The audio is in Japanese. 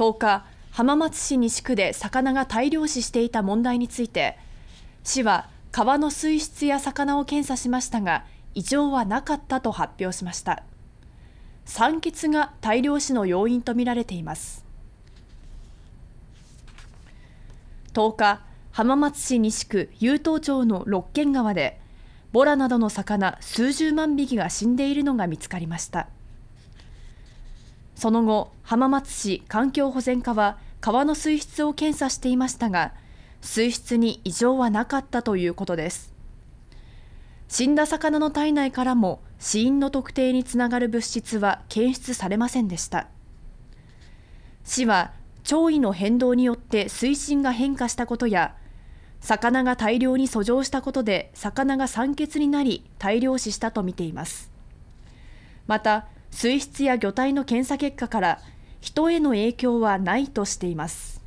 10日浜松市西区で魚が大量死していた問題について市は川の水質や魚を検査しましたが異常はなかったと発表しました酸欠が大量死の要因とみられています10日浜松市西区優等町の六軒川でボラなどの魚数十万匹が死んでいるのが見つかりましたその後、浜松市環境保全課は川の水質を検査していましたが、水質に異常はなかったということです。死んだ魚の体内からも死因の特定につながる物質は検出されませんでした。市は潮位の変動によって水深が変化したことや、魚が大量に遡上したことで魚が酸欠になり大量死したとみています。また水質や魚体の検査結果から人への影響はないとしています。